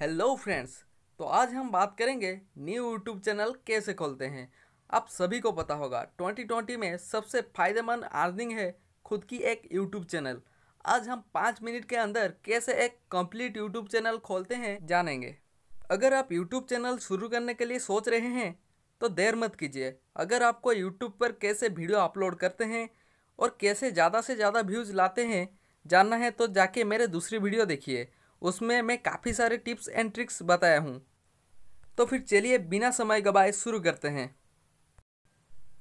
hello friends तो आज हम बात करेंगे न्यू यूट्यूब चैनल कैसे खोलते हैं आप सभी को पता होगा 2020 में सबसे फ़ायदेमंद अर्निंग है खुद की एक यूट्यूब चैनल आज हम पाँच मिनट के अंदर कैसे एक कंप्लीट यूट्यूब चैनल खोलते हैं जानेंगे अगर आप यूट्यूब चैनल शुरू करने के लिए सोच रहे हैं तो देर मत कीजिए अगर आपको यूट्यूब पर कैसे वीडियो अपलोड करते हैं और कैसे ज़्यादा से ज़्यादा व्यूज़ लाते हैं जानना है तो जाके मेरे दूसरी वीडियो देखिए उसमें मैं काफ़ी सारे टिप्स एंड ट्रिक्स बताया हूँ तो फिर चलिए बिना समय गवाए शुरू करते हैं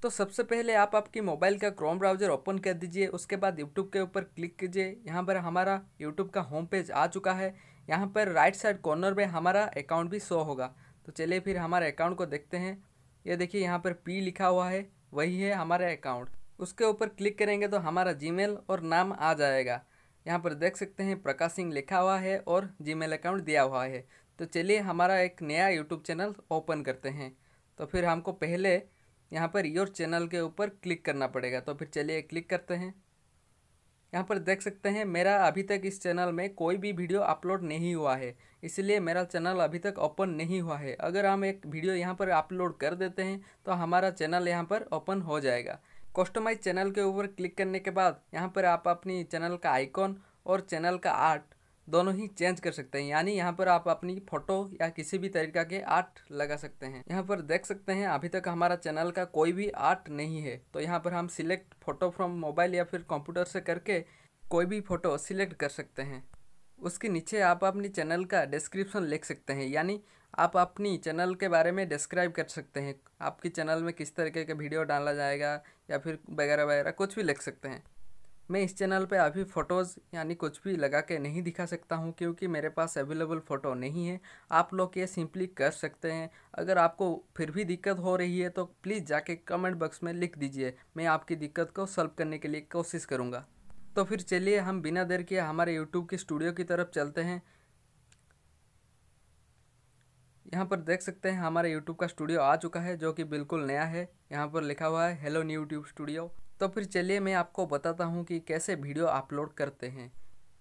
तो सबसे पहले आप आपकी मोबाइल का क्रोम ब्राउज़र ओपन कर दीजिए उसके बाद यूट्यूब के ऊपर क्लिक कीजिए यहाँ पर हमारा यूट्यूब का होम पेज आ चुका है यहाँ पर राइट साइड कॉर्नर में हमारा अकाउंट भी शो होगा तो चलिए फिर हमारे अकाउंट को देखते हैं ये यह देखिए यहाँ पर पी लिखा हुआ है वही है हमारा अकाउंट उसके ऊपर क्लिक करेंगे तो हमारा जीमेल और नाम आ जाएगा यहाँ पर देख सकते हैं प्रकाश सिंह लिखा हुआ है और जीमेल अकाउंट दिया हुआ है तो चलिए हमारा एक नया यूट्यूब चैनल ओपन करते हैं तो फिर हमको पहले यहाँ पर योर चैनल के ऊपर क्लिक करना पड़ेगा तो फिर चलिए क्लिक करते हैं यहाँ पर देख सकते हैं मेरा अभी तक इस चैनल में कोई भी वीडियो अपलोड नहीं हुआ है इसलिए मेरा चैनल अभी तक ओपन नहीं हुआ है अगर हम एक वीडियो यहाँ पर अपलोड कर देते हैं तो हमारा चैनल यहाँ पर ओपन हो जाएगा कस्टमाइज चैनल के ऊपर क्लिक करने के बाद यहाँ पर आप अपनी चैनल का आइकॉन और चैनल का आर्ट दोनों ही चेंज कर सकते हैं यानी यहाँ पर आप अपनी फोटो या किसी भी तरीका के आर्ट लगा सकते हैं यहाँ पर देख सकते हैं अभी तक हमारा चैनल का कोई भी आर्ट नहीं है तो यहाँ पर हम सिलेक्ट फोटो फ्रॉम मोबाइल या फिर कंप्यूटर से करके कोई भी फ़ोटो सिलेक्ट कर सकते हैं उसके नीचे आप अपनी चैनल का डिस्क्रिप्शन लिख सकते हैं यानी आप अपनी चैनल के बारे में डिस्क्राइब कर सकते हैं आपकी चैनल में किस तरीके का वीडियो डाला जाएगा या फिर वगैरह वगैरह कुछ भी लिख सकते हैं मैं इस चैनल पे अभी फ़ोटोज़ यानी कुछ भी लगा के नहीं दिखा सकता हूँ क्योंकि मेरे पास अवेलेबल फ़ोटो नहीं है आप लोग ये सिंपली कर सकते हैं अगर आपको फिर भी दिक्कत हो रही है तो प्लीज़ जाके कमेंट बॉक्स में लिख दीजिए मैं आपकी दिक्कत को सॉल्व करने के लिए कोशिश करूँगा तो फिर चलिए हम बिना देर के हमारे यूट्यूब के स्टूडियो की तरफ चलते हैं यहाँ पर देख सकते हैं हमारे यूट्यूब का स्टूडियो आ चुका है जो कि बिल्कुल नया है यहाँ पर लिखा हुआ है हेलो न्यू यूट्यूब स्टूडियो तो फिर चलिए मैं आपको बताता हूँ कि कैसे वीडियो अपलोड करते हैं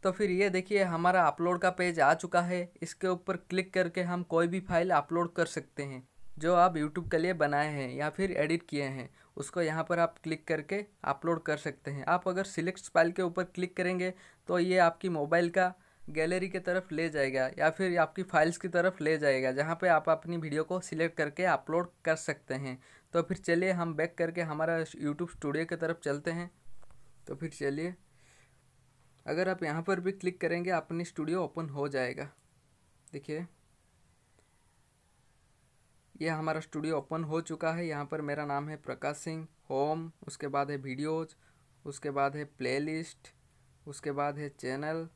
तो फिर ये देखिए हमारा अपलोड का पेज आ चुका है इसके ऊपर क्लिक करके हम कोई भी फाइल अपलोड कर सकते हैं जो आप यूट्यूब के लिए बनाए हैं या फिर एडिट किए हैं उसको यहाँ पर आप क्लिक करके अपलोड कर सकते हैं आप अगर सिलेक्ट फाइल के ऊपर क्लिक करेंगे तो ये आपकी मोबाइल का गैलरी के तरफ ले जाएगा या फिर आपकी फाइल्स की तरफ ले जाएगा जहाँ पे आप अपनी वीडियो को सिलेक्ट करके अपलोड कर सकते हैं तो फिर चलिए हम बैक करके हमारा यूट्यूब स्टूडियो की तरफ चलते हैं तो फिर चलिए अगर आप यहाँ पर भी क्लिक करेंगे अपनी स्टूडियो ओपन हो जाएगा देखिए यह हमारा स्टूडियो ओपन हो चुका है यहाँ पर मेरा नाम है प्रकाश सिंह होम उसके बाद है वीडियोज उसके बाद है प्लेलिस्ट उसके बाद है चैनल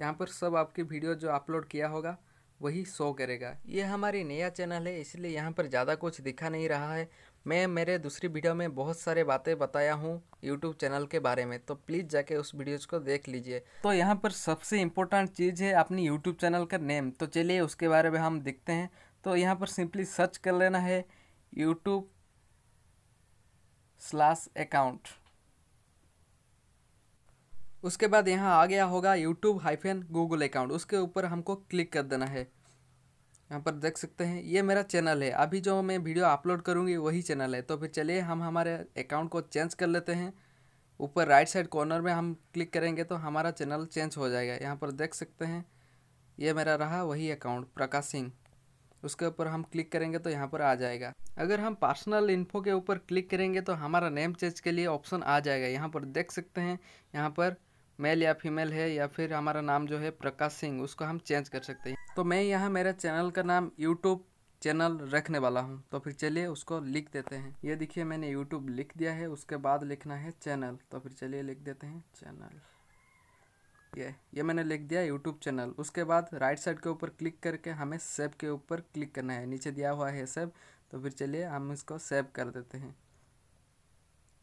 यहाँ पर सब आपकी वीडियो जो अपलोड किया होगा वही शो करेगा ये हमारी नया चैनल है इसलिए यहाँ पर ज़्यादा कुछ दिखा नहीं रहा है मैं मेरे दूसरी वीडियो में बहुत सारे बातें बताया हूँ यूट्यूब चैनल के बारे में तो प्लीज़ जाके उस वीडियोज़ को देख लीजिए तो यहाँ पर सबसे इम्पोर्टेंट चीज़ है अपनी यूट्यूब चैनल का नेम तो चलिए उसके बारे में हम देखते हैं तो यहाँ पर सिंपली सर्च कर लेना है यूट्यूब स्लैश अकाउंट उसके बाद यहाँ आ गया होगा यूट्यूब हाइफेन गूगल अकाउंट उसके ऊपर हमको क्लिक कर देना है यहाँ पर देख सकते हैं ये मेरा चैनल है अभी जो मैं वीडियो अपलोड करूँगी वही चैनल है तो फिर चलिए हम हमारे अकाउंट को चेंज कर लेते हैं ऊपर राइट साइड कॉर्नर में हम क्लिक करेंगे तो हमारा चैनल चेंज हो जाएगा यहाँ पर देख सकते हैं ये मेरा रहा वही अकाउंट प्रकाश सिंह उसके ऊपर हम क्लिक करेंगे तो यहाँ पर आ जाएगा अगर हम पर्सनल इन्फो के ऊपर क्लिक करेंगे तो हमारा नेम चेंज के लिए ऑप्शन आ जाएगा यहाँ पर देख सकते हैं यहाँ पर मेल या फीमेल है या फिर हमारा नाम जो है प्रकाश सिंह उसको हम चेंज कर सकते हैं तो मैं यहाँ मेरा चैनल का नाम यूट्यूब चैनल रखने वाला हूँ तो फिर चलिए उसको लिख देते हैं ये देखिए मैंने यूट्यूब लिख दिया है उसके बाद लिखना है चैनल तो फिर चलिए लिख देते हैं चैनल ये ये मैंने लिख दिया यूट्यूब चैनल उसके बाद राइट साइड के ऊपर क्लिक करके हमें सेब के ऊपर क्लिक करना है नीचे दिया हुआ है सेब तो फिर चलिए हम इसको सेव कर देते हैं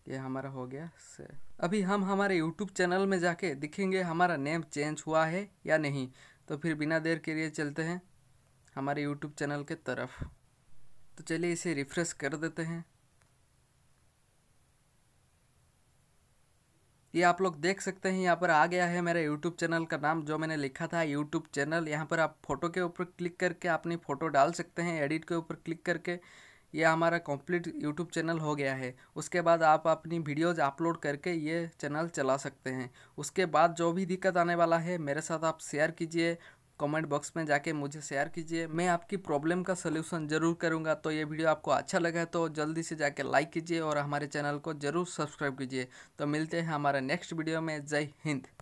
ये हमारा हो गया से अभी हम हमारे यूट्यूब चैनल में जाके दिखेंगे हमारा नेम चेंज हुआ है या नहीं तो फिर बिना देर के लिए चलते हैं हमारे यूट्यूब चैनल के तरफ तो चलिए इसे रिफ्रेश कर देते हैं ये आप लोग देख सकते हैं यहाँ पर आ गया है मेरा यूट्यूब चैनल का नाम जो मैंने लिखा था यूट्यूब चैनल यहाँ पर आप फोटो के ऊपर क्लिक करके अपनी फ़ोटो डाल सकते हैं एडिट के ऊपर क्लिक करके यह हमारा कंप्लीट यूट्यूब चैनल हो गया है उसके बाद आप अपनी वीडियोज अपलोड करके ये चैनल चला सकते हैं उसके बाद जो भी दिक्कत आने वाला है मेरे साथ आप शेयर कीजिए कमेंट बॉक्स में जाके मुझे शेयर कीजिए मैं आपकी प्रॉब्लम का सलूशन ज़रूर करूँगा तो ये वीडियो आपको अच्छा लगा है तो जल्दी से जाके लाइक कीजिए और हमारे चैनल को ज़रूर सब्सक्राइब कीजिए तो मिलते हैं हमारे नेक्स्ट वीडियो में जय हिंद